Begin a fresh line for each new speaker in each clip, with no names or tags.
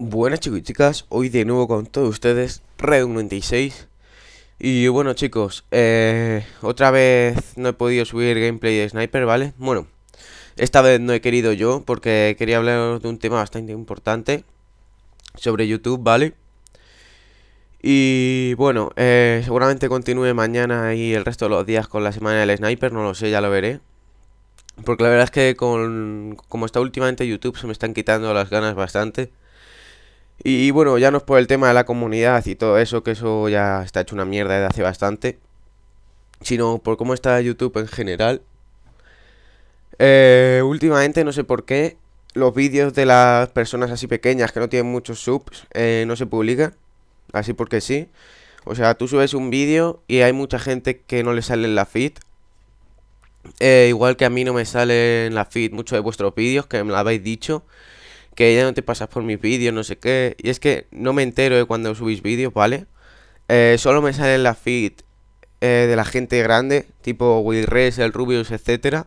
Buenas chicos y chicas, hoy de nuevo con todos ustedes, Red96 Y bueno chicos, eh, otra vez no he podido subir gameplay de Sniper, ¿vale? Bueno, esta vez no he querido yo porque quería hablaros de un tema bastante importante sobre YouTube, ¿vale? Y bueno, eh, seguramente continúe mañana y el resto de los días con la semana del Sniper, no lo sé, ya lo veré Porque la verdad es que con, como está últimamente YouTube se me están quitando las ganas bastante y bueno, ya no es por el tema de la comunidad y todo eso, que eso ya está hecho una mierda desde hace bastante, sino por cómo está YouTube en general. Eh, últimamente, no sé por qué, los vídeos de las personas así pequeñas que no tienen muchos subs eh, no se publican, así porque sí. O sea, tú subes un vídeo y hay mucha gente que no le sale en la feed. Eh, igual que a mí no me sale en la feed muchos de vuestros vídeos que me lo habéis dicho que ya no te pasas por mis vídeos, no sé qué. Y es que no me entero de cuando subís vídeos, ¿vale? Eh, solo me salen la feed eh, de la gente grande, tipo Will el Rubius, etc.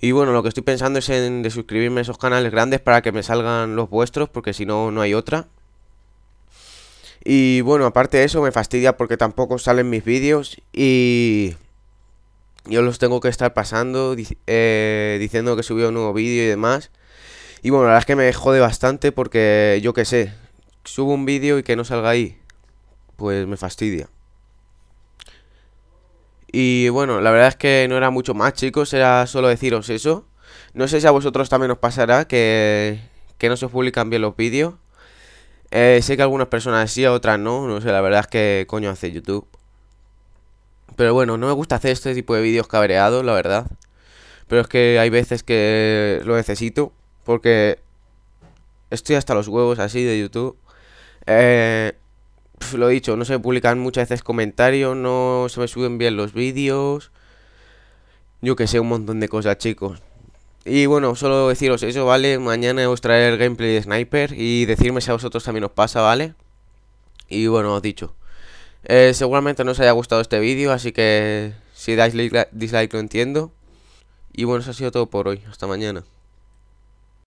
Y bueno, lo que estoy pensando es en suscribirme a esos canales grandes para que me salgan los vuestros, porque si no, no hay otra. Y bueno, aparte de eso, me fastidia porque tampoco salen mis vídeos y yo los tengo que estar pasando, eh, diciendo que subí un nuevo vídeo y demás. Y bueno, la verdad es que me jode bastante porque yo qué sé, subo un vídeo y que no salga ahí, pues me fastidia. Y bueno, la verdad es que no era mucho más, chicos, era solo deciros eso. No sé si a vosotros también os pasará que, no se os publican bien los vídeos. Eh, sé que algunas personas sí, a otras no, no sé, la verdad es que coño hace YouTube. Pero bueno, no me gusta hacer este tipo de vídeos cabreados, la verdad. Pero es que hay veces que lo necesito. Porque estoy hasta los huevos así de YouTube. Eh, lo he dicho, no se me publican muchas veces comentarios, no se me suben bien los vídeos. Yo que sé, un montón de cosas, chicos. Y bueno, solo deciros eso, ¿vale? Mañana os traeré el gameplay de Sniper y decirme si a vosotros también os pasa, ¿vale? Y bueno, os dicho. Eh, seguramente no os haya gustado este vídeo, así que si dais dislike lo entiendo. Y bueno, eso ha sido todo por hoy. Hasta mañana.